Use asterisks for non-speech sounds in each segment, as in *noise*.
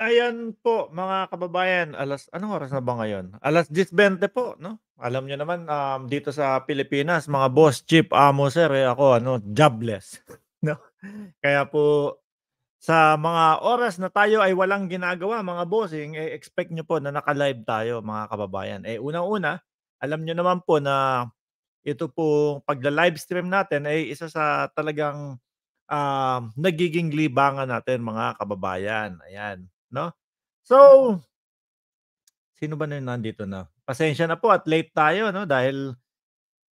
Ayan po mga kababayan, alas anong oras na ba ngayon? Alas 10:20 po, no? Alam niyo naman um, dito sa Pilipinas, mga boss, chief, amo, sir, eh, ako ano, jobless, *laughs* no? Kaya po sa mga oras na tayo ay walang ginagawa, mga bossing, eh, expect niyo po na naka-live tayo, mga kababayan. Eh unang-una, alam niyo naman po na ito pong pagla-live stream natin ay eh, isa sa talagang um, nagiging libangan natin mga kababayan. Ayan no? So, sino ba na nandito na? Pasensya na po at late tayo, no? Dahil,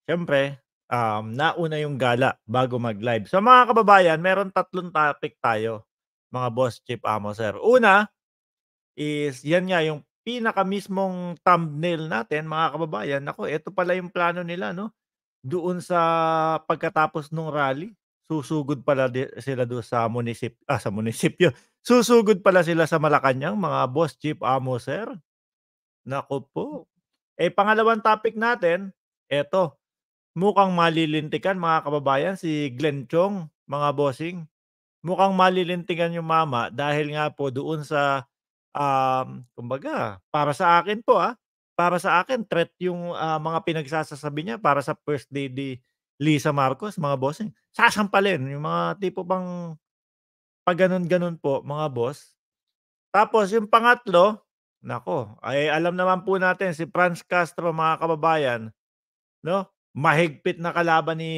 syempre, um, nauna yung gala bago mag-live. So, mga kababayan, meron tatlong topic tayo, mga boss chief amo, sir. Una, is yan nga yung pinaka mismong thumbnail natin, mga kababayan. Nako, ito pala yung plano nila, no? Doon sa pagkatapos ng rally, susugod pala sila doon sa munisip ah, sa munisipyo Susugod pala sila sa Malacanang, mga boss, chief, amo, sir. Naku po. Hmm. Eh, pangalawang topic natin, eto. Mukhang malilintikan, mga kababayan, si Glenn Chong, mga bossing. Mukhang malilintikan yung mama dahil nga po doon sa, um, kumbaga, para sa akin po ah, para sa akin, threat yung uh, mga pinagsasasabi niya para sa First day Lady Lisa Marcos, mga bossing. Sasampalin yung mga tipo bang pag ganun-ganun po, mga boss. Tapos yung pangatlo, nako, ay alam naman po natin si Franz Castro mga kababayan, no? Mahigpit na kalaban ni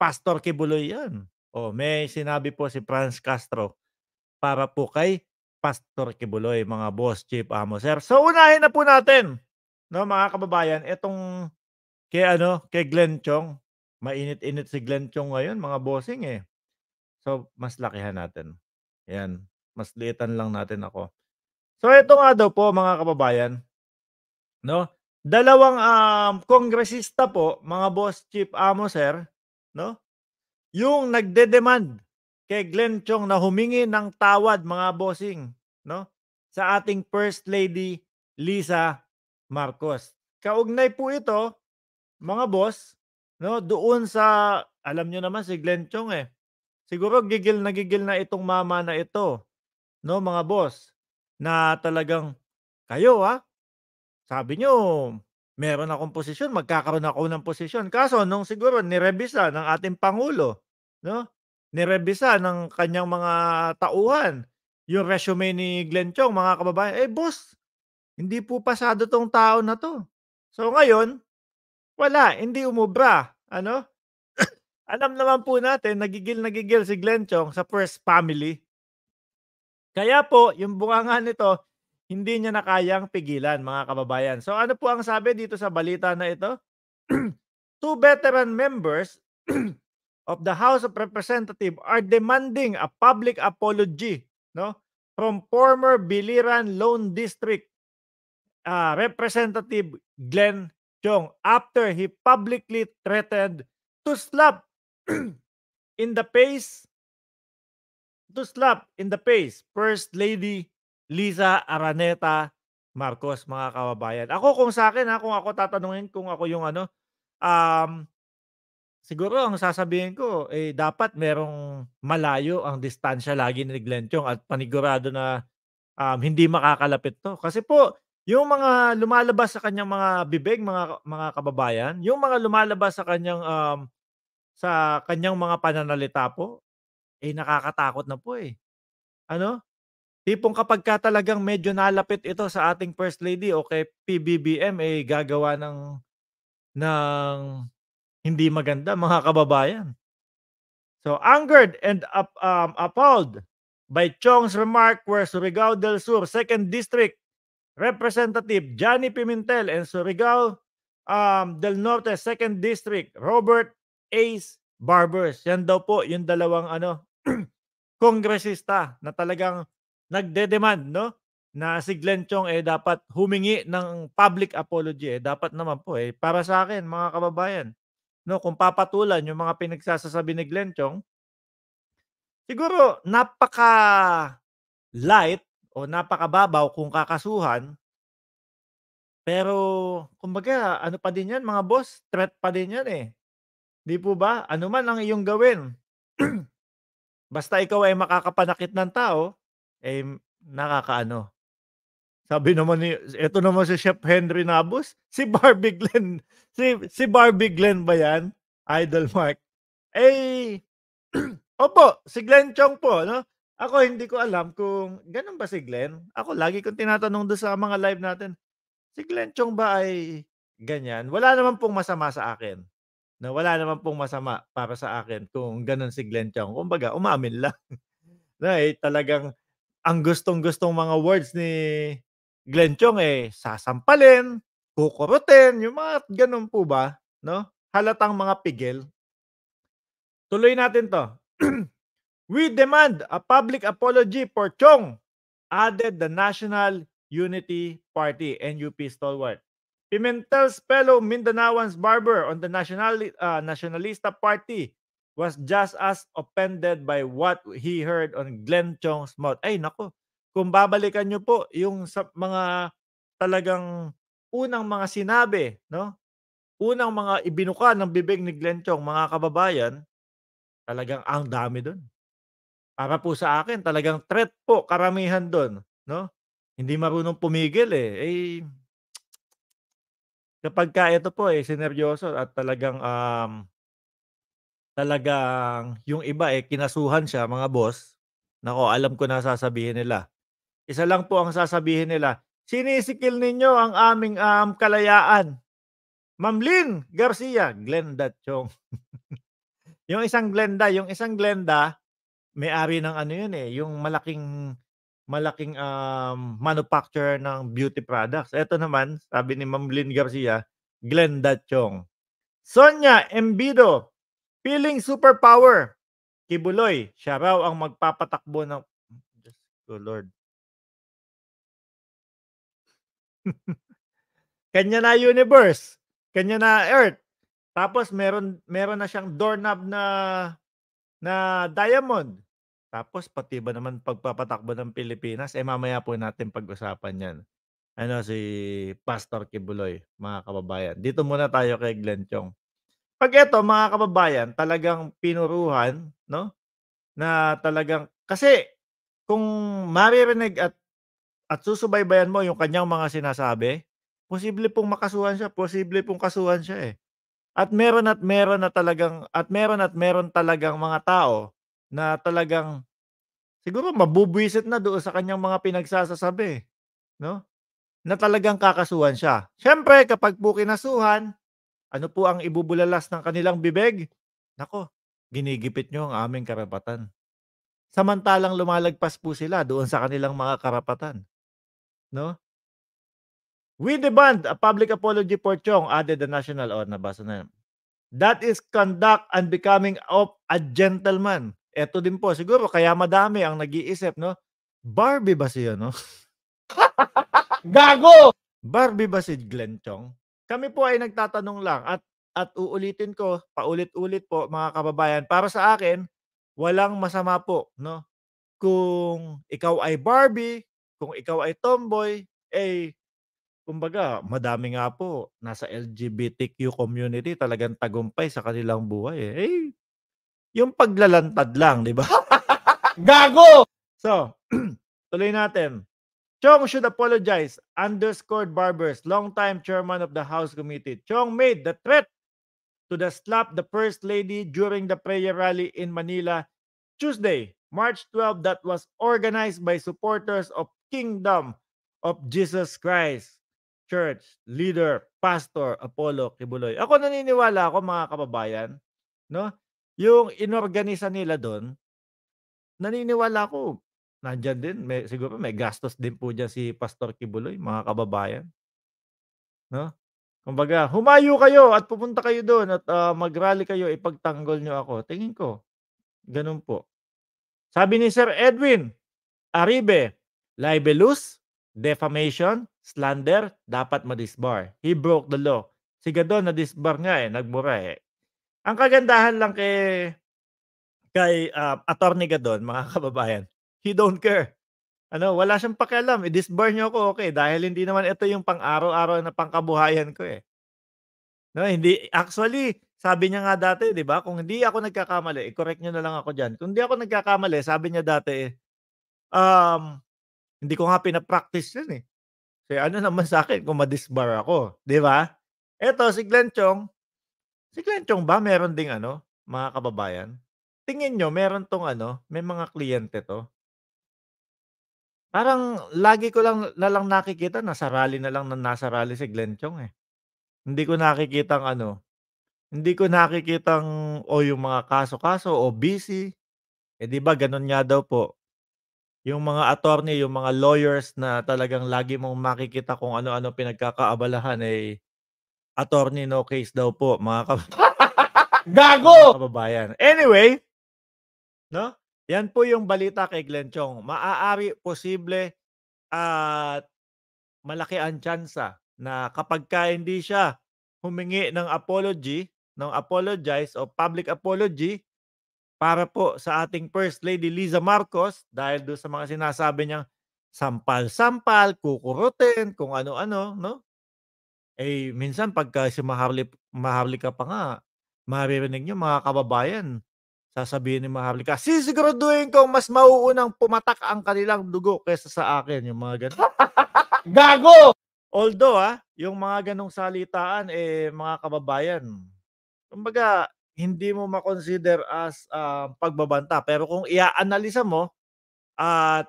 Pastor Kibuloy 'yan. Oh, may sinabi po si Franz Castro para po kay Pastor Kibuloy, mga boss, Chief Amo, sir. So unahin na po natin, no, mga kababayan, itong kay ano, kay Glenn Chong. Mainit-init si Glenn Chong ngayon, mga bossing eh. So, mas lakihan natin. Ayan. Mas liitan lang natin ako. So, ito nga daw po mga kababayan. No? Dalawang um, kongresista po, mga boss chief amo sir, no? Yung nagde-demand kay Glenn Chong na humingi ng tawad mga bossing, no? Sa ating First Lady Lisa Marcos. Kaugnay po ito, mga boss, no? Doon sa alam niyo naman si Glenn Chong eh siguro gigil na gigil na itong mama na ito, no mga boss, na talagang kayo ha, sabi nyo, meron akong posisyon, magkakaroon ako ng posisyon. Kaso nung siguro nirebisa ng ating Pangulo, no? nirebisa ng kanyang mga tauhan, yung resume ni Glenn Chong, mga kababayan, eh boss, hindi po pasado tong tao na to. So ngayon, wala, hindi umubra. Ano? Alam naman po natin, nagigil nagigil si Glenn Chong sa first family. Kaya po, yung bunganga nito, hindi niya nakayang pigilan, mga kababayan. So ano po ang sabi dito sa balita na ito? *clears throat* Two veteran members *clears throat* of the House of Representatives are demanding a public apology no, from former Biliran Lone District uh, Representative Glenn Chong after he publicly threatened to slap *clears throat* in the face to slap in the face First Lady Lisa Araneta Marcos mga kababayan. Ako kung sa akin ha, kung ako tatanungin kung ako yung ano um siguro ang sasabihin ko eh dapat merong malayo ang distansya lagi ni Glenn Chong at panigurado na um, hindi makakalapit to. Kasi po yung mga lumalabas sa kanyang mga bibig mga mga kababayan, yung mga lumalabas sa kanyang um, sa kanyang mga pananalita po, eh nakakatakot na po eh. Ano? Tipong kapag ka talagang medyo nalapit ito sa ating First Lady o kay PBBM, eh gagawa ng, ng hindi maganda mga kababayan. So angered and up, um, appalled by Chong's remark were Surigao del Sur, 2nd District Representative Johnny Pimentel and Surigao um, del Norte, 2nd District Robert Ace Barbers. Yan daw po yung dalawang ano *clears throat* kongresista na talagang nagde-demand no na si Glenn Chong eh dapat humingi ng public apology eh dapat naman po eh para sa akin mga kababayan no kung papatulan yung mga pinagsasasabi ni Glenn Chong siguro napaka light o napakababaw kung kakasuhan pero kumbaga ano pa din yan mga boss threat pa din yan eh Di po ba? Ano man ang iyong gawin. *clears throat* Basta ikaw ay makakapanakit ng tao, eh nakakaano. Sabi naman ni, ito naman si Chef Henry Nabus, *laughs* si Barbie Glenn, si, si Barbie Glenn ba yan? Idol Mark. Eh, *clears throat* opo, si Glenn Chong po, no? Ako hindi ko alam kung ganun ba si Glenn. Ako lagi kong tinatanong doon sa mga live natin, si Glenn Chong ba ay ganyan? Wala naman pong masama sa akin na wala naman pong masama para sa akin kung ganun si Glenn Chong. Kumbaga, umamin lang. *laughs* na eh, talagang ang gustong-gustong mga words ni Glenn Chong eh, sasampalin, kukurutin, yung mga ganun po ba? No? Halatang mga pigil. Tuloy natin to. *clears throat* We demand a public apology for Chong, added the National Unity Party, NUP stalwart. Pimentel's fellow Mindanaoans barber on the National, uh, Nationalista Party was just as offended by what he heard on Glenn Chong's mouth. Ay, nako. Kung babalikan nyo po yung sa mga talagang unang mga sinabi, no? Unang mga ibinuka ng bibig ni Glenn Chong, mga kababayan, talagang ang dami doon. Para po sa akin, talagang threat po karamihan doon, no? Hindi marunong pumigil eh. Eh, kapag ka ito po eh sineryoso at talagang um, talagang yung iba eh kinasuhan siya mga boss. Nako, alam ko na sasabihin nila. Isa lang po ang sasabihin nila. Sinisikil ninyo ang aming um, kalayaan. Ma'am Lynn Garcia, Glenda Chong. *laughs* yung isang Glenda, yung isang Glenda, may-ari ng ano yun eh, yung malaking malaking um, manufacturer ng beauty products. Ito naman, sabi ni Ma'am Lynn Garcia, Glenda Chong. Sonia Embido, feeling superpower. Kibuloy, siya raw ang magpapatakbo ng... Just go, Lord. *laughs* kanya na universe, kanya na earth. Tapos meron meron na siyang doorknob na na diamond. Tapos pati ba naman pagpapatakbo ng Pilipinas, eh, mamaya po natin pag-usapan 'yan. Ano, si Pastor Kibuloy, mga kababayan. Dito muna tayo kay Glenn Chong. 'Pag eto mga kababayan, talagang pinuruhan 'no, na talagang kasi kung maririnig at at susubaybayan mo yung kaniyang mga sinasabi, posible pong makasuhan siya, posible pong kasuhan siya, eh. At meron at meron na talagang at meron at meron talagang mga tao na talagang siguro mabubuwisit na doon sa kanyang mga pinagsasasabi, 'no? Na talagang kakasuhan siya. Siyempre, kapag po kinasuhan, ano po ang ibubulalas ng kanilang bibig? Nako, ginigipit nyo ang aming karapatan. Samantalang lumalagpas po sila doon sa kanilang mga karapatan. No? We demand a public apology for Chong, added the national, or nabasa na. That is conduct and becoming of a gentleman. Eto din po, siguro kaya madami ang nag-iisip, no? Barbie ba siya, no? *laughs* Gago! Barbie ba si Glenn Chong? Kami po ay nagtatanong lang at at uulitin ko, paulit-ulit po mga kababayan, para sa akin, walang masama po, no? Kung ikaw ay Barbie, kung ikaw ay tomboy, eh, kumbaga, madami nga po, nasa LGBTQ community, talagang tagumpay sa kanilang buhay. Eh, eh yung paglalantad lang, di ba? *laughs* Gago! So, *clears throat* tuloy natin. Chong should apologize. Underscored Barbers, long-time chairman of the House Committee. Chong made the threat to the slap the First Lady during the prayer rally in Manila Tuesday, March 12 that was organized by supporters of Kingdom of Jesus Christ Church leader Pastor Apollo Kibuloy. Ako naniniwala ako mga kababayan, no? Yung inorganisa nila doon, naniniwala ko, nandyan din, may, siguro may gastos din po dyan si Pastor Kibuloy, mga kababayan. No? Kumbaga, humayo kayo at pupunta kayo doon at uh, mag-rally kayo, ipagtanggol nyo ako. Tingin ko, ganun po. Sabi ni Sir Edwin, Aribe, libelous, defamation, slander, dapat ma-disbar. He broke the law. Si Gadon na-disbar nga eh, nagmura eh. Ang kagandahan lang kay kay uh, attorney Gadon, mga *laughs* kababayan, he don't care. Ano, wala siyang pakialam. I-disbar niyo ako, okay, dahil hindi naman ito yung pang-araw-araw na pangkabuhayan ko eh. No, hindi actually sabi niya nga dati, 'di ba? Kung hindi ako nagkakamali, i-correct niyo na lang ako diyan. Kung hindi ako nagkakamali, sabi niya dati eh, um hindi ko nga pina-practice 'yun eh. Kaya ano naman sa akin kung ma-disbar ako, 'di ba? Eto si Glenn Chong, Si Klenchong ba meron ding ano, mga kababayan? Tingin nyo, meron tong ano, may mga kliyente to. Parang lagi ko lang na lang nakikita, na sa rally na lang na nasa rally si Glenchong eh. Hindi ko nakikita ang ano, hindi ko nakikitang o oh, yung mga kaso-kaso o oh, busy. Eh di ba ganun nga daw po. Yung mga attorney, yung mga lawyers na talagang lagi mong makikita kung ano-ano pinagkakaabalahan eh attorney no case daw po, mga kab- *laughs* Gago! kababayan. Anyway, no? Yan po yung balita kay Glenn Chong. Maaari, posible, at malaki ang tsansa na kapag ka hindi siya humingi ng apology, ng apologize o public apology para po sa ating First Lady Liza Marcos dahil doon sa mga sinasabi niyang sampal-sampal, kukurutin, kung ano-ano, no? Eh, minsan pagka sumaharlip maharlika pa nga, maririnig niyo mga kababayan, sasabihin ni maharlika, sisiguraduhin ko mas mauunang pumatak ang kanilang dugo kaysa sa akin. Yung mga ganun. *laughs* Gago! Although, ah, yung mga ganong salitaan, eh, mga kababayan, kumbaga, hindi mo makonsider as uh, pagbabanta. Pero kung ia iaanalisa mo at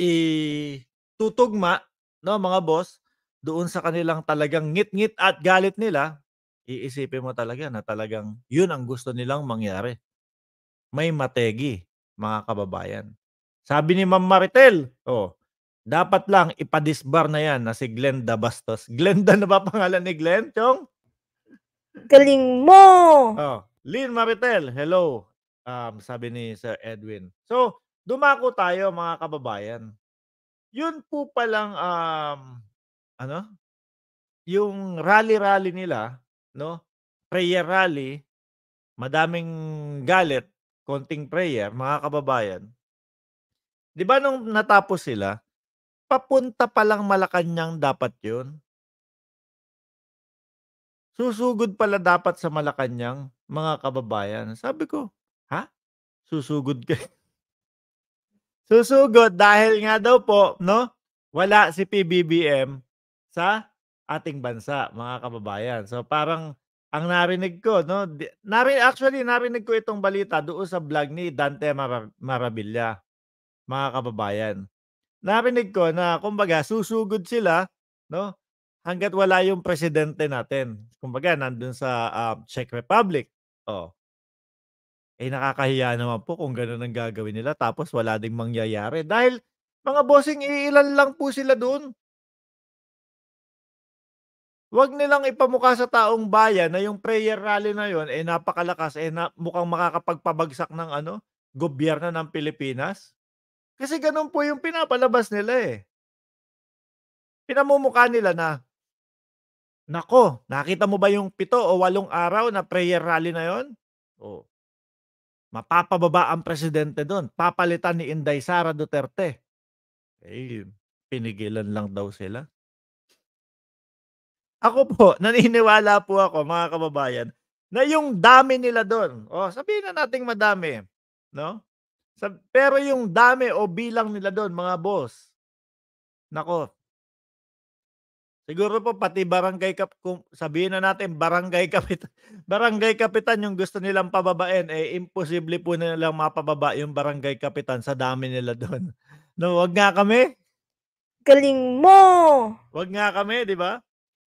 itutugma, no, mga boss, doon sa kanilang talagang ngit-ngit at galit nila, iisipin mo talaga na talagang yun ang gusto nilang mangyari. May mategi, mga kababayan. Sabi ni Ma'am Maritel, oh, dapat lang ipadisbar na yan na si Glenda Bastos. *laughs* Glenda na ano ba pangalan ni Glenn, Chong? Galing mo! Oh, Lynn Maritel, hello. Um, sabi ni Sir Edwin. So, dumako tayo mga kababayan. Yun po palang um, ano? Yung rally-rally nila 'no, prayer rally, madaming galit, konting prayer, mga kababayan. 'Di ba nung natapos sila, papunta pa lang Malacañang dapat 'yun? Susugod pala dapat sa Malacañang, mga kababayan. Sabi ko, "Ha? Susugod kay *laughs* Susugod dahil nga daw po 'no, wala si PBBM sa ating bansa, mga kababayan. So parang ang narinig ko, no? Narin, actually, narinig ko itong balita doon sa vlog ni Dante Mar- Marabilla, mga kababayan. Narinig ko na, kumbaga, susugod sila, no? Hanggat wala yung presidente natin. Kumbaga, nandun sa uh, Czech Republic. Oh. Eh, nakakahiya naman po kung ganun ang gagawin nila tapos wala ding mangyayari. Dahil, mga bossing, iilan lang po sila doon wag nilang ipamukha sa taong bayan na yung prayer rally na yon eh napakalakas eh na, mukhang makakapagpabagsak ng ano gobyerno ng Pilipinas. Kasi ganun po yung pinapalabas nila eh. Pinamumukha nila na Nako, nakita mo ba yung pito o walong araw na prayer rally na yon? Oh. Mapapababa ang presidente doon. Papalitan ni Inday Sara Duterte. Eh, pinigilan lang daw sila. Ako po, *laughs* naniniwala po ako mga kababayan na yung dami nila doon. oh, sabihin na nating madami, no? Sa, pero yung dami o bilang nila doon, mga boss. Nako. Siguro po pati barangay kap kung sabihin na natin barangay *laughs* kapitan, barangay kapitan yung gusto nilang pababain eh imposible po nilang mapababa yung barangay kapitan sa dami nila doon. *laughs* No, wag nga kami. Galing mo. Wag nga kami, di ba?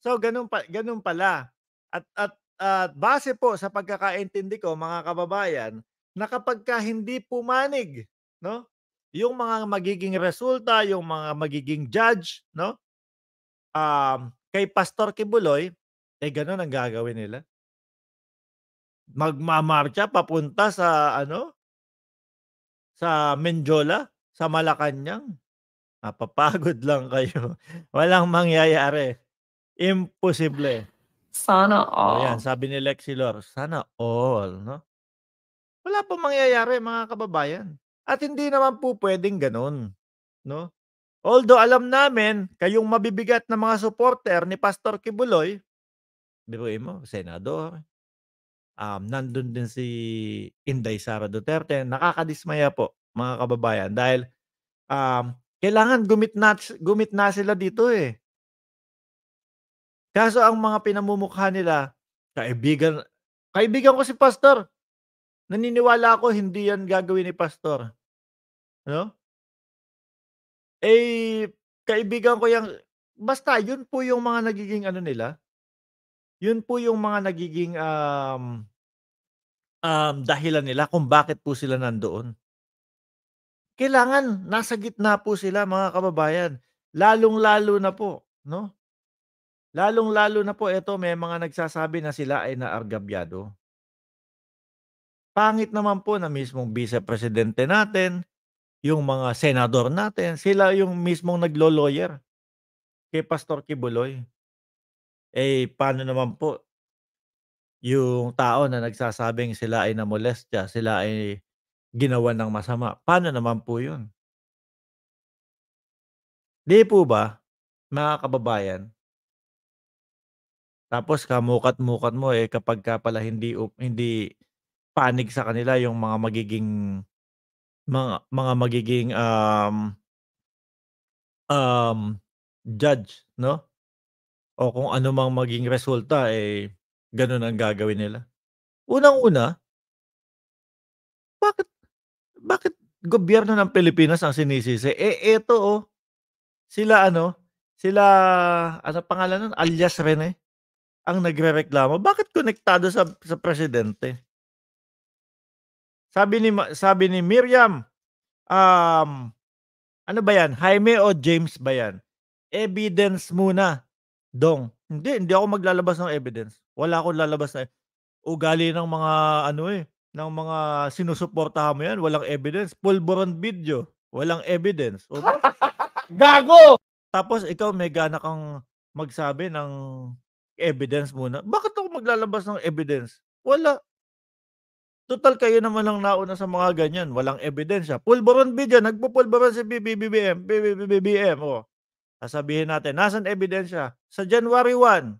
So ganun pa ganun pala. At at at base po sa pagkakaintindi ko mga kababayan, nakapagka hindi pumanig, no? Yung mga magiging resulta, yung mga magiging judge, no? Um, kay Pastor Kibuloy, eh ganun ang gagawin nila. Magmamarcha papunta sa ano? Sa Menjola, sa Malacanang. Mapapagod *laughs* lang kayo. Walang mangyayari. Imposible. Sana oh, all. Ayan, sabi ni Lexi Lor, sana all, no? Wala pong mangyayari, mga kababayan. At hindi naman po pwedeng ganun, no? Although alam namin, kayong mabibigat na mga supporter ni Pastor Kibuloy, biruin mo, senador, um, nandun din si Inday Sara Duterte, nakakadismaya po, mga kababayan, dahil um, kailangan gumit na, gumit na sila dito eh. Kaso ang mga pinamumukha nila, kaibigan, kaibigan ko si pastor. Naniniwala ako hindi yan gagawin ni pastor. Ano? Eh, kaibigan ko yung, basta yun po yung mga nagiging ano nila. Yun po yung mga nagiging um, um, dahilan nila kung bakit po sila nandoon. Kailangan nasa gitna po sila mga kababayan, lalong-lalo na po, no? Lalong-lalo na po ito, may mga nagsasabi na sila ay naargabyado. Pangit naman po na mismong vice-presidente natin, yung mga senador natin, sila yung mismong naglo-lawyer kay Pastor Kibuloy. Eh, paano naman po yung tao na nagsasabing sila ay namolestya, sila ay ginawa ng masama. Paano naman po yun? Di po ba, mga kababayan, tapos kamuka't-mukat mo, eh, kapag ka pala hindi hindi panig sa kanila yung mga magiging mga mga magiging, um um, judge 'no? O kung ano mang maging resulta, eh, ganun ang gagawin nila. Unang-una bakit bakit gobyerno ng Pilipinas ang sinisisi? Eh, ito oh, sila ano, sila ano pangalan nun, alias Rene ang nagrereklamo. Bakit konektado sa sa presidente? Sabi ni sabi ni Miriam, um ano ba 'yan? Jaime o James ba 'yan? Evidence muna, dong. Hindi, hindi ako maglalabas ng evidence. Wala akong lalabas na ugali ng mga ano eh, ng mga sinusuportahan mo 'yan, walang evidence, pulboron video, walang evidence. *laughs* Gago! Tapos ikaw may gana kang magsabi ng evidence muna. Bakit ako maglalabas ng evidence? Wala. Total kayo naman lang nauna sa mga ganyan. Walang ebidensya. Pulboron video. Nagpupulboron si BBBM. BBBM. O. Oh. Sasabihin natin, nasan ebidensya? Sa January 1.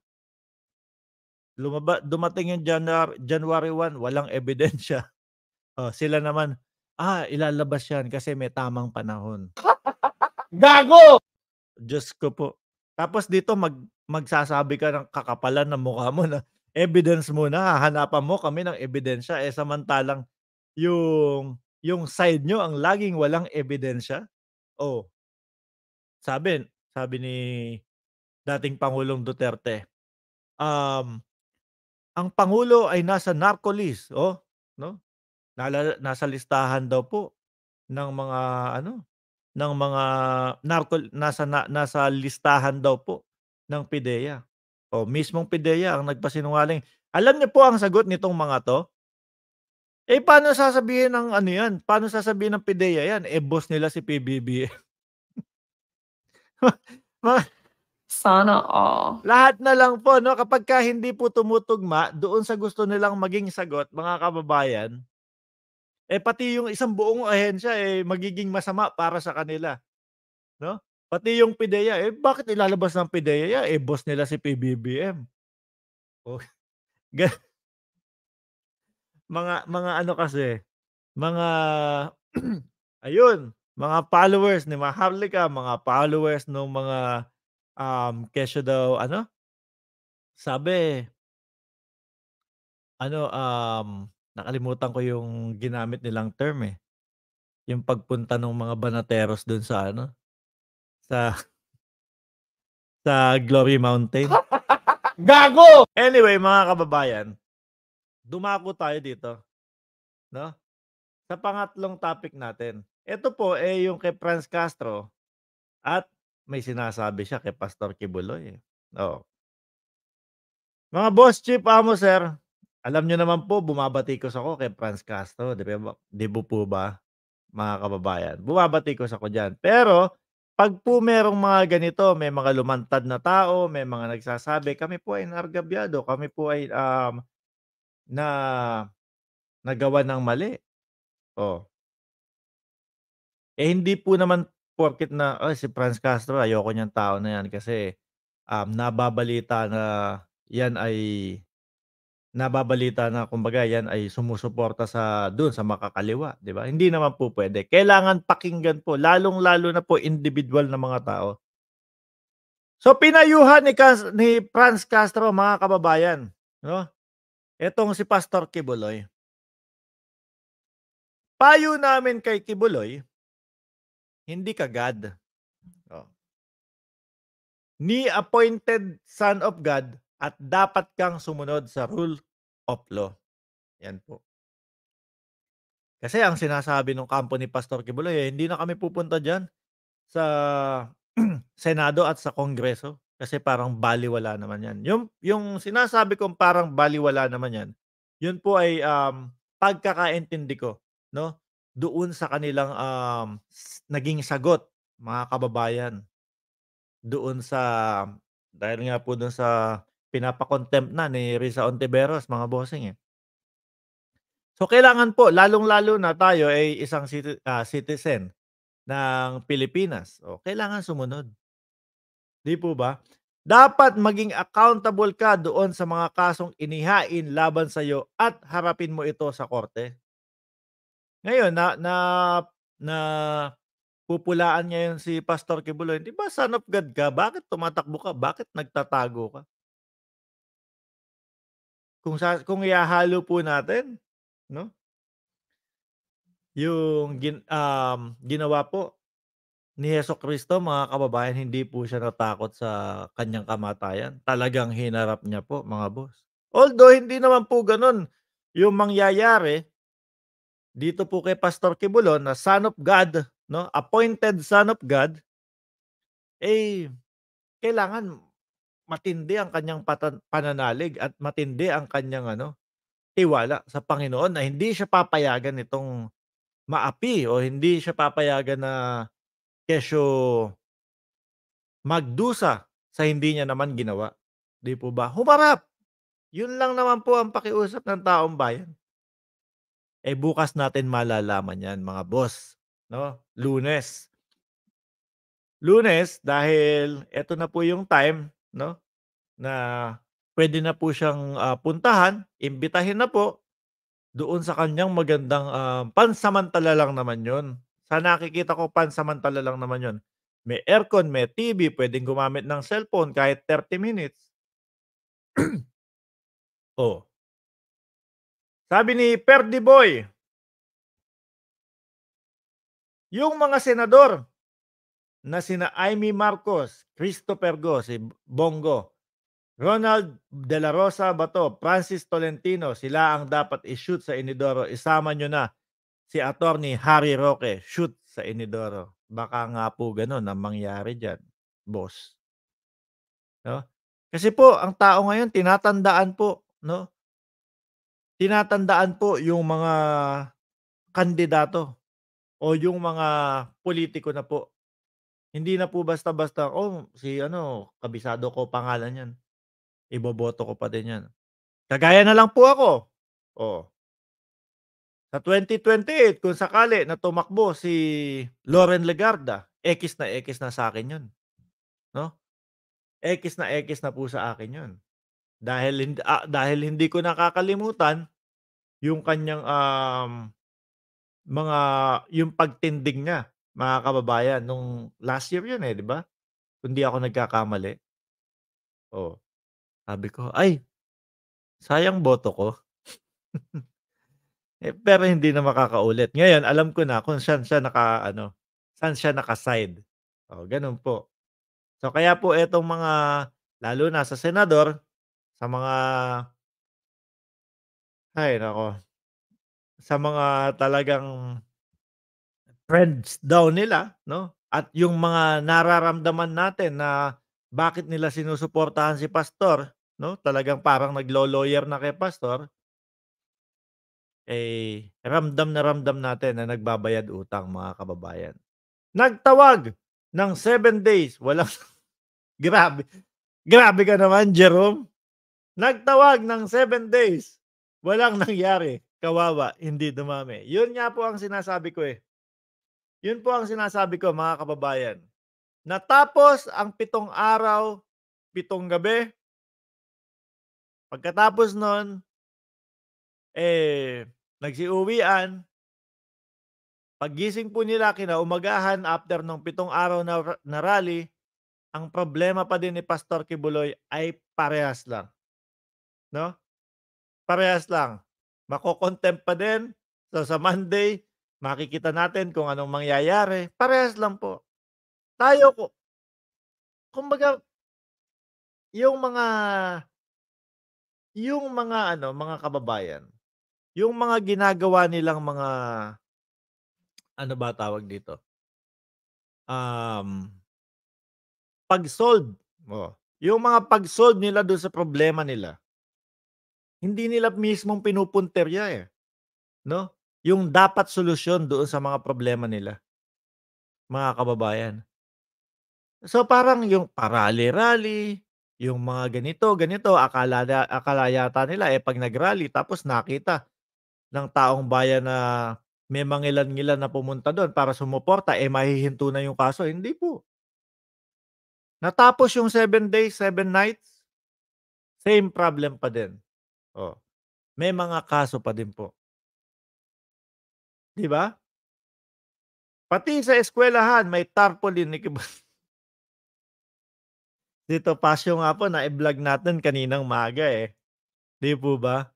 Lumaba, dumating yung January, January 1, walang ebidensya. *laughs* O, oh, sila naman, ah, ilalabas yan kasi may tamang panahon. *laughs* Gago! Diyos ko po. Tapos dito, mag, magsasabi ka ng kakapalan ng mukha mo na *laughs* evidence mo na hahanapan mo kami ng ebidensya eh samantalang yung yung side nyo ang laging walang ebidensya. Oh. Sabi, sabi ni dating Pangulong Duterte. Um, ang pangulo ay nasa narco list, oh, no? Nala, nasa listahan daw po ng mga ano ng mga narco nasa na, nasa listahan daw po ng PIDEA. O mismong PIDEA ang nagpasinungaling. Alam niyo po ang sagot nitong mga to? Eh paano sasabihin ng ano yan? Paano sasabihin ng PIDEA yan? Eh boss nila si PBB. *laughs* Sana all. Lahat na lang po, no? Kapag ka hindi po tumutugma doon sa gusto nilang maging sagot, mga kababayan, eh pati yung isang buong ahensya eh magiging masama para sa kanila. No? Pati yung PIDEA, eh bakit ilalabas ng PIDEA? Eh boss nila si PBBM. Oh. *laughs* mga mga ano kasi, mga *clears throat* ayun, mga followers ni Maharlika, mga followers ng mga um kesyo daw ano? Sabi ano um nakalimutan ko yung ginamit nilang term eh. Yung pagpunta ng mga banateros doon sa ano, sa sa Glory Mountain. *laughs* Gago! Anyway, mga kababayan, dumako tayo dito. No? Sa pangatlong topic natin. Ito po eh yung kay Franz Castro at may sinasabi siya kay Pastor Kibuloy. Oh. Mga boss, Chief Amo, sir, alam niyo naman po, bumabatikos ako kay Franz Castro. Di ba, di po ba, mga kababayan? Bumabatikos ako diyan. Pero, pag po merong mga ganito, may mga lumantad na tao, may mga nagsasabi, kami po ay naargabyado, kami po ay um, na nagawa ng mali. Oh. Eh hindi po naman porket na oh, si Franz Castro ayoko niyang tao na yan kasi um, nababalita na yan ay nababalita na kumbaga yan ay sumusuporta sa doon sa makakaliwa, 'di ba? Hindi naman po pwede. Kailangan pakinggan po lalong-lalo na po individual na mga tao. So pinayuhan ni, Cas- ni Franz Castro mga kababayan, no? Etong si Pastor Kibuloy. Payo namin kay Kibuloy, hindi ka God. No? Oh. Ni appointed son of God, at dapat kang sumunod sa rule of law. Yan po. Kasi ang sinasabi ng kampo ni Pastor Kibuloy, eh, hindi na kami pupunta dyan sa *clears throat* Senado at sa Kongreso kasi parang baliwala naman yan. Yung, yung sinasabi kong parang baliwala naman yan, yun po ay um, pagkakaintindi ko no? doon sa kanilang um, naging sagot, mga kababayan. Doon sa, dahil nga po doon sa Pinapakontempt na ni Risa Ontiveros, mga bossing eh. So kailangan po, lalong-lalo na tayo ay isang citi- uh, citizen ng Pilipinas. O, kailangan sumunod. Di po ba? Dapat maging accountable ka doon sa mga kasong inihain laban sa iyo at harapin mo ito sa korte. Ngayon, na, na, na pupulaan ngayon si Pastor Kibuloy, di ba son of God ka? Bakit tumatakbo ka? Bakit nagtatago ka? kung sa, kung ihahalo po natin, no? Yung gin, um, ginawa po ni Heso Kristo, mga kababayan, hindi po siya natakot sa kanyang kamatayan. Talagang hinarap niya po, mga boss. Although, hindi naman po ganun yung mangyayari dito po kay Pastor Kibulon na son of God, no? appointed son of God, eh, kailangan matindi ang kanyang patan- pananalig at matindi ang kanyang ano tiwala sa Panginoon na hindi siya papayagan itong maapi o hindi siya papayagan na kesyo magdusa sa hindi niya naman ginawa. Di po ba? Humarap! Yun lang naman po ang pakiusap ng taong bayan. Eh bukas natin malalaman yan mga boss. No? Lunes. Lunes dahil eto na po yung time 'no, na pwede na po siyang, ah, puntahan, imbitahin na po doon sa kanyang magandang, ah, pansamantala lang naman 'yon. Sa nakikita ko pansamantala lang naman 'yon. May aircon, may TV, pwedeng gumamit ng cellphone kahit 30 minutes. *clears throat* Oh. Sabi ni Boy, Yung mga senador na sina Aimee Marcos, Christopher Go, si Bongo, Ronald De La Rosa Bato, Francis Tolentino, sila ang dapat i-shoot sa Inidoro. Isama nyo na si attorney Harry Roque, shoot sa Inidoro. Baka nga po ganun ang mangyari dyan, boss. No? Kasi po, ang tao ngayon, tinatandaan po, no? Tinatandaan po yung mga kandidato o yung mga politiko na po hindi na po basta-basta, "Oh, si ano, kabisado ko pangalan niyan, iboboto ko pa din 'yan." Kagaya na lang po ako, oh. Sa 2028 kung sakali na tumakbo si Loren Legarda, ekis na ekis na sa akin 'yun, 'no? Ekis na ekis na po sa akin 'yun. Dahil hindi, ah, dahil hindi ko nakakalimutan yung kanyang um, mga yung pagtindig niya mga kababayan nung last year yun eh, 'di ba? Kung ako nagkakamali. Oh. Sabi ko, "Ay, sayang boto ko." *laughs* Eh, pero hindi na makakaulit. Ngayon, alam ko na kung saan siya naka-ano, saan siya naka-side. oh, ganun po. So, kaya po itong mga, lalo na sa senador, sa mga, ay, nako, sa mga talagang friends daw nila, no? At yung mga nararamdaman natin na bakit nila sinusuportahan si pastor, no? Talagang parang naglo-lawyer na kay pastor. Eh ramdam na ramdam natin na nagbabayad utang mga kababayan. Nagtawag ng seven days, walang *laughs* grabe. Grabe ka naman, Jerome. Nagtawag ng seven days, walang nangyari. Kawawa, hindi dumami. Yun nga po ang sinasabi ko eh. Yun po ang sinasabi ko mga kababayan. Natapos ang pitong araw, pitong gabi. Pagkatapos nun, eh, nagsiuwian. Pagising po nila kinaumagahan after ng pitong araw na, na rally, ang problema pa din ni Pastor Kibuloy ay parehas lang. No? Parehas lang. Makokontempt pa din. So sa Monday, makikita natin kung anong mangyayari. Parehas lang po. Tayo mm. ko, kumbaga, yung mga, yung mga ano, mga kababayan, yung mga ginagawa nilang mga, ano ba tawag dito? Um, pag-solve. Oh, yung mga pag-solve nila doon sa problema nila, hindi nila mismong pinupunterya eh. No? yung dapat solusyon doon sa mga problema nila. Mga kababayan. So parang yung parali-rally, yung mga ganito, ganito, akala, akala yata nila eh pag nagrally tapos nakita ng taong bayan na may mangilan-ngilan na pumunta doon para sumuporta, eh mahihinto na yung kaso. Hindi po. Natapos yung 7 days, 7 nights, same problem pa din. Oh. May mga kaso pa din po. 'Di ba? Pati sa eskwelahan, may tarpaulin ni Dito pasyo nga po, na-vlog natin kaninang maga eh. Di po ba?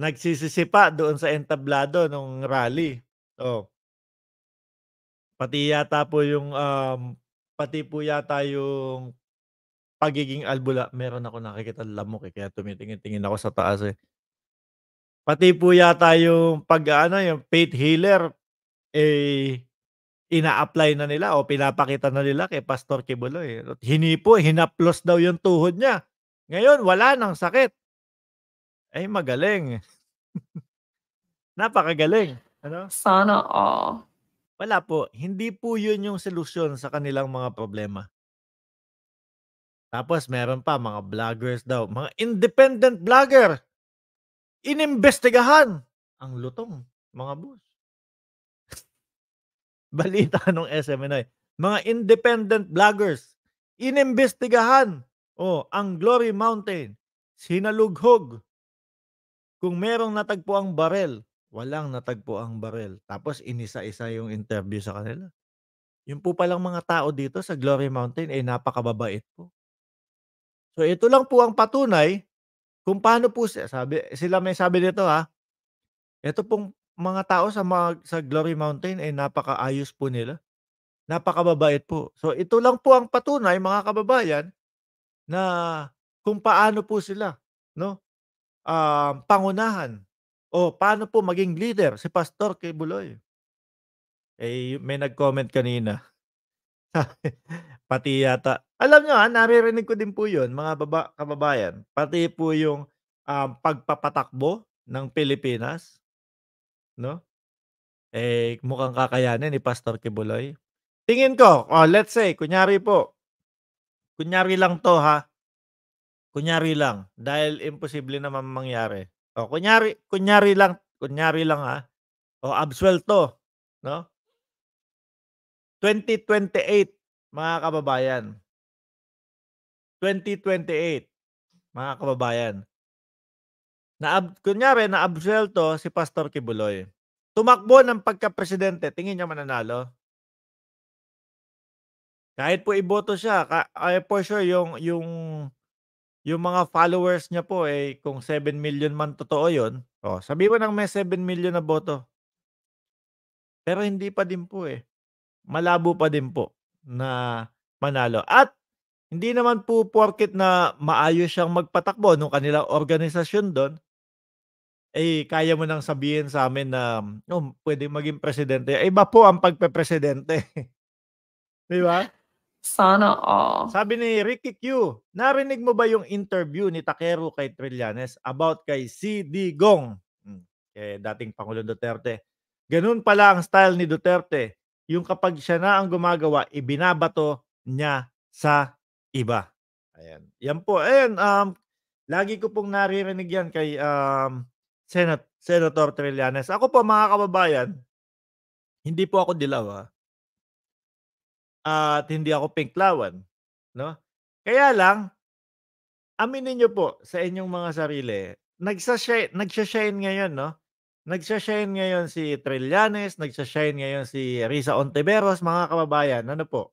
Nagsisisipa doon sa entablado nung rally. So, oh. Pati yata po yung um, pati po yata yung pagiging albula. Meron ako nakikita lamok eh, kaya tumitingin-tingin ako sa taas eh. Pati po yata yung pag ano, yung faith healer, eh, ina-apply na nila o pinapakita na nila kay Pastor Kibulo. Eh. Hinipo, hinaplos daw yung tuhod niya. Ngayon, wala nang sakit. Ay, magaling. *laughs* Napakagaling. Ano? Sana all. Wala po. Hindi po yun yung solusyon sa kanilang mga problema. Tapos meron pa mga vloggers daw. Mga independent vlogger inimbestigahan ang lutong, mga boss. *laughs* Balita ng SMNI. Mga independent vloggers, inimbestigahan oh, ang Glory Mountain, sinalughog. Kung merong natagpo ang barel, walang natagpo ang barel. Tapos inisa-isa yung interview sa kanila. Yung po palang mga tao dito sa Glory Mountain ay eh, napakababait po. So ito lang po ang patunay kung paano po siya, sabi, sila may sabi nito ha, ah, ito pong mga tao sa, mga, sa Glory Mountain ay eh, napakaayos po nila. Napakababait po. So ito lang po ang patunay mga kababayan na kung paano po sila no uh, pangunahan o paano po maging leader si Pastor Kibuloy. Eh may nag-comment kanina. Pati yata alam niyo, ha, ah, naririnig ko din po 'yun mga baba kababayan, pati po yung, um, pagpapatakbo ng Pilipinas, 'no? Eh, mukhang kakayanin ni Pastor Kibuloy. Tingin ko, oh, let's say kunyari po kunyari lang 'to, ha. Kunyari lang, dahil imposible naman mangyari. Oh, kunyari kunyari lang kunyari lang, ha, o oh, to, 'no? 2028, mga kababayan. 2028, mga kababayan. Na kunyari na absuelto si Pastor Kibuloy. Tumakbo ng pagka-presidente, tingin niya mananalo. Kahit po iboto siya, ay for sure yung yung yung mga followers niya po eh kung 7 million man totoo 'yon. Oh, sabi mo nang may 7 million na boto. Pero hindi pa din po eh malabo pa din po na manalo. At hindi naman po porket na maayos siyang magpatakbo nung kanilang organisasyon doon, eh kaya mo nang sabihin sa amin na no, hmm, pwede maging presidente. Eh, iba po ang pagpe-presidente. *laughs* Di ba? Sana all. Oh. Sabi ni Ricky Q, narinig mo ba yung interview ni Takeru kay Trillanes about kay C.D. Gong? Hmm. Eh, dating Pangulong Duterte. Ganun pala ang style ni Duterte yung kapag siya na ang gumagawa, ibinabato niya sa iba. Ayan. Yan po. Ayan, um, lagi ko pong naririnig yan kay um, Senat, Senator Trillanes. Ako po mga kababayan, hindi po ako dilaw ha? Ah. At hindi ako pinklawan. No? Kaya lang, aminin niyo po sa inyong mga sarili, nagsa-shine, nagsa-shine ngayon, no? Nagsha-shine ngayon si Trillanes, nagsha-shine ngayon si Risa Ontiveros, mga kababayan. Ano po?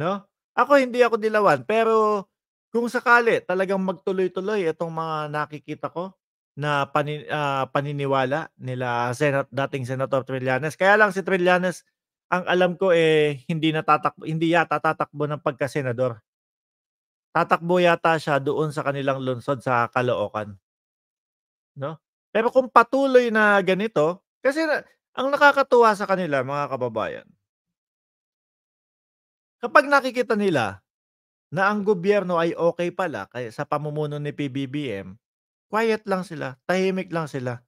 No? Ako hindi ako dilawan, pero kung sakali talagang magtuloy-tuloy itong mga nakikita ko na panin, uh, ah, paniniwala nila Senat, dating Senator Trillanes. Kaya lang si Trillanes, ang alam ko eh hindi natatakbo hindi yata tatakbo ng pagka-senador. Tatakbo yata siya doon sa kanilang lungsod sa Caloocan. No? Pero kung patuloy na ganito, kasi ang nakakatuwa sa kanila, mga kababayan, kapag nakikita nila na ang gobyerno ay okay pala kaya sa pamumuno ni PBBM, quiet lang sila, tahimik lang sila.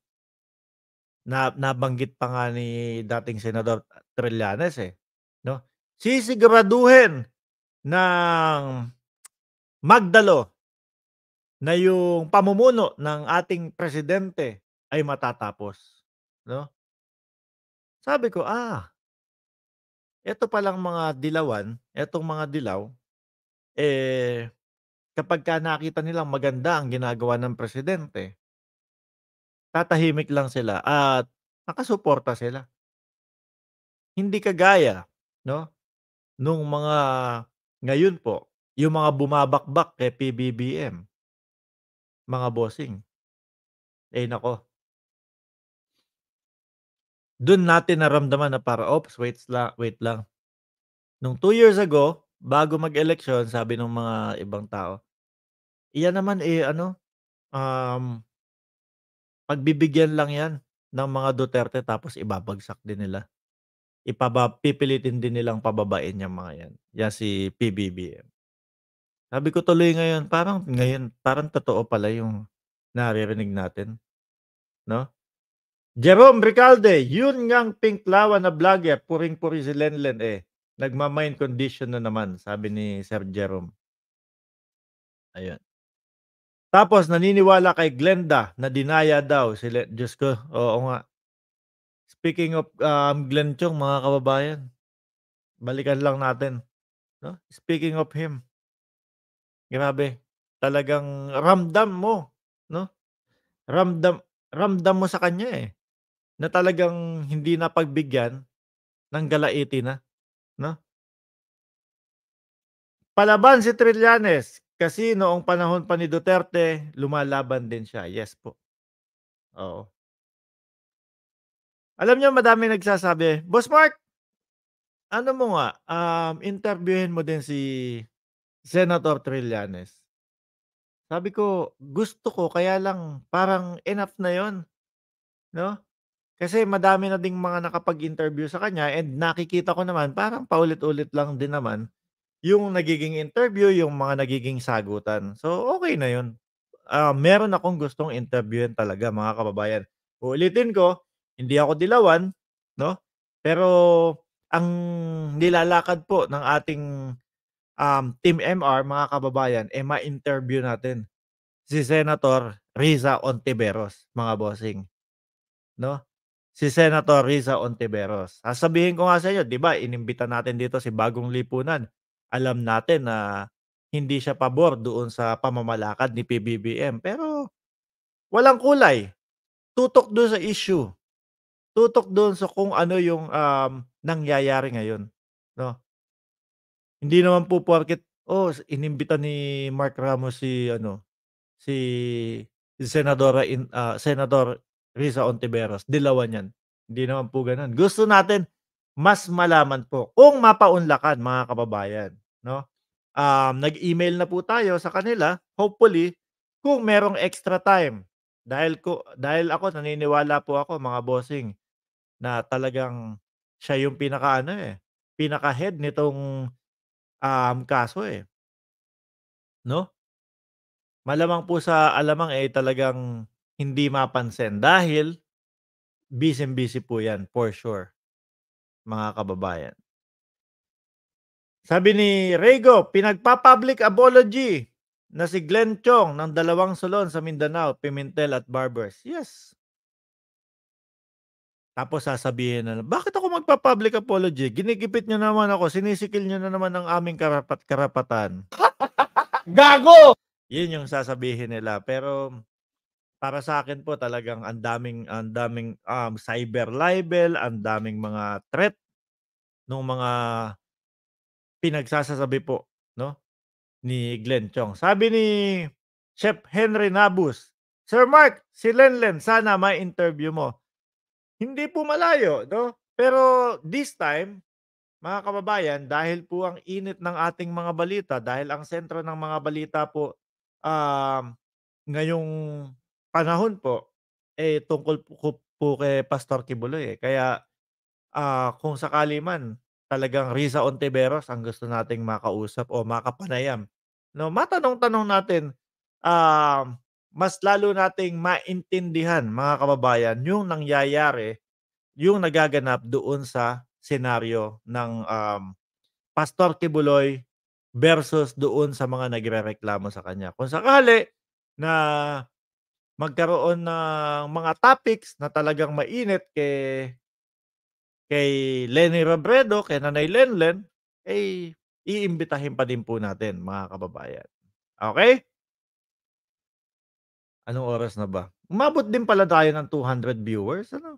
Na, nabanggit pa nga ni dating Senador Trillanes eh. No? Sisiguraduhin ng Magdalo na yung pamumuno ng ating presidente ay matatapos, no? Sabi ko, ah, ito palang mga dilawan, itong mga dilaw, eh, kapag ka nakita nilang maganda ang ginagawa ng presidente, tatahimik lang sila at makasuporta sila. Hindi kagaya, no? Nung mga, ngayon po, yung mga bumabakbak kay PBBM mga bossing. Eh nako. Doon natin naramdaman na para ops, wait lang, wait lang. Nung two years ago, bago mag-election, sabi ng mga ibang tao, iyan naman eh ano, um, pagbibigyan lang yan ng mga Duterte tapos ibabagsak din nila. Ipapipilitin din nilang pababain yung mga yan. Yan si PBBM. Sabi ko tuloy ngayon, parang ngayon, parang totoo pala yung naririnig natin, 'no? Jerome Ricalde, yun ngang pink lawa na vlogger, puring-puri si Lenlen eh. Nagma-mind condition na naman, sabi ni Sir Jerome. Ayun. Tapos naniniwala kay Glenda na dinaya daw si Le- Diyos ko, oo nga. Speaking of um, Glenn Chong, mga kababayan, balikan lang natin. No? Speaking of him, Grabe, talagang ramdam mo 'no, ramdam ramdam mo sa kanya, eh, na talagang hindi na pagbigyan ng galaiti na, 'no? Palaban si Trillanes, kasi noong panahon pa ni Duterte lumalaban din siya, yes po. Oo. Alam niyo madaming nagsasabi, "Boss Mark, ano mo nga, um, interviewin mo din si" Senator Trillanes. Sabi ko, gusto ko kaya lang parang enough na 'yon, 'no? Kasi madami na ding mga nakapag-interview sa kanya and nakikita ko naman parang paulit-ulit lang din naman yung nagiging interview, yung mga nagiging sagutan. So, okay na 'yun. Ah, meron akong gustong interviewin talaga mga kababayan. Uulitin ko, hindi ako dilawan, 'no? Pero ang nilalakad po ng ating um, Team MR, mga kababayan, e ma-interview natin si Senator Riza Ontiveros, mga bossing. No? Si Senator Riza Ontiveros. Sasabihin ko nga sa inyo, 'di ba, inimbita natin dito si Bagong Lipunan. Alam natin na hindi siya pabor doon sa pamamalakad ni PBBM, pero walang kulay. Tutok doon sa issue. Tutok doon sa kung ano yung um, nangyayari ngayon, no? Hindi naman po porket, oh, inimbita ni Mark Ramos si ano, si Senadora in, ah, Senador Risa Ontiveros. Dilawan niyan Hindi naman po ganun. Gusto natin mas malaman po kung mapaunlakan mga kababayan. No? Um, nag-email na po tayo sa kanila. Hopefully, kung merong extra time. Dahil, ko, dahil ako, naniniwala po ako mga bossing na talagang siya yung pinaka ano eh, pinaka head nitong Um, kaso eh 'no? Malamang po sa alamang, eh, talagang hindi mapansin dahil busym-busy po 'yan for sure, mga kababayan. Sabi ni Rego, "Pinagpa-public apology na si Glenn Chong ng dalawang salon sa Mindanao, Pimentel at Barbers." Yes. Tapos sasabihin na, bakit ako magpa-public apology? Ginigipit niyo naman ako, sinisikil niyo na naman ang aming karapat karapatan. Gago! Yun yung sasabihin nila. Pero para sa akin po talagang ang daming ang daming um, cyber libel, ang daming mga threat ng mga pinagsasabi po no ni Glenn Chong. Sabi ni Chef Henry Nabus, Sir Mark, si Lenlen sana may interview mo. Hindi po malayo, no? Pero this time, mga kababayan, dahil po ang init ng ating mga balita, dahil ang sentro ng mga balita po um, ngayong panahon po, eh tungkol po, po kay Pastor Kibuloy. Eh. Kaya uh, kung sakali man talagang Risa Ontiveros ang gusto nating makausap o makapanayam, no, matanong-tanong natin uh, mas lalo nating maintindihan mga kababayan yung nangyayari, yung nagaganap doon sa senaryo ng um, Pastor Kibuloy versus doon sa mga nagrereklamo sa kanya. Kung sakali na magkaroon ng mga topics na talagang mainit kay kay Lenny Robredo, kay Nanay Lenlen, eh iimbitahin pa din po natin mga kababayan. Okay? Anong oras na ba? Umabot din pala tayo ng 200 viewers. Ano?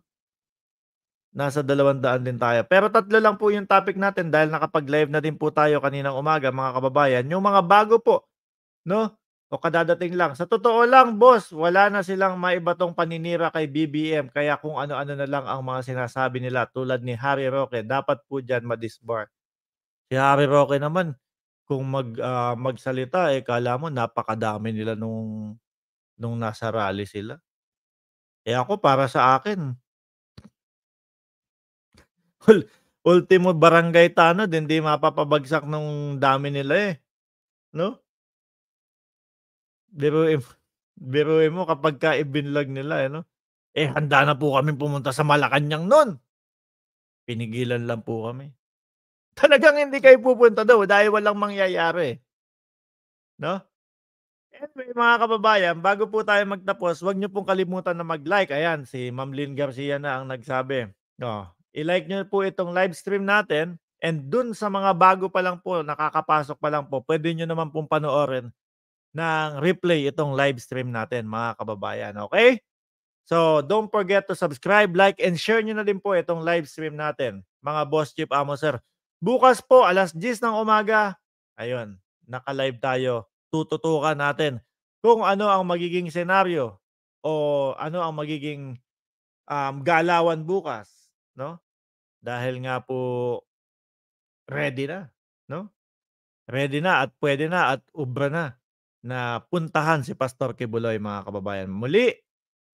Nasa 200 din tayo. Pero tatlo lang po yung topic natin dahil nakapag-live na din po tayo kaninang umaga mga kababayan. Yung mga bago po, no? O kadadating lang. Sa totoo lang, boss, wala na silang maibatong paninira kay BBM. Kaya kung ano-ano na lang ang mga sinasabi nila tulad ni Harry Roque, dapat po dyan madisbar. Si Harry Roque naman, kung mag, uh, magsalita, eh, kala mo napakadami nila nung nung nasa rally sila. Eh ako para sa akin, ultimo barangay tanod, hindi mapapabagsak nung dami nila eh. No? Biruin mo, biruin mo kapag ka ibinlag nila eh, no? Eh, handa na po kami pumunta sa Malacanang noon. Pinigilan lang po kami. Talagang hindi kayo pupunta daw dahil walang mangyayari. Eh. No? Anyway, eh, mga kababayan, bago po tayo magtapos, huwag niyo pong kalimutan na mag-like. Ayan, si Ma'am Lynn Garcia na ang nagsabi. No, oh, i-like niyo po itong live stream natin. And dun sa mga bago pa lang po, nakakapasok pa lang po, pwede niyo naman pong panoorin ng replay itong live stream natin, mga kababayan. Okay? So, don't forget to subscribe, like, and share niyo na din po itong live stream natin, mga Boss Chief Amo Sir. Bukas po, alas 10 ng umaga, ayun, naka-live tayo tututukan natin kung ano ang magiging senaryo o ano ang magiging um, galawan bukas, no? Dahil nga po ready na, no? Ready na at pwede na at ubra na na puntahan si Pastor Kibuloy mga kababayan. Muli,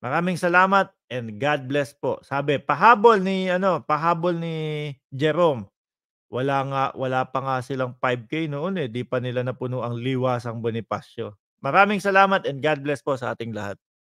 maraming salamat and God bless po. Sabi, pahabol ni ano, pahabol ni Jerome wala nga wala pa nga silang 5k noon eh, di pa nila napuno ang liwasang Bonifacio. Maraming salamat and God bless po sa ating lahat.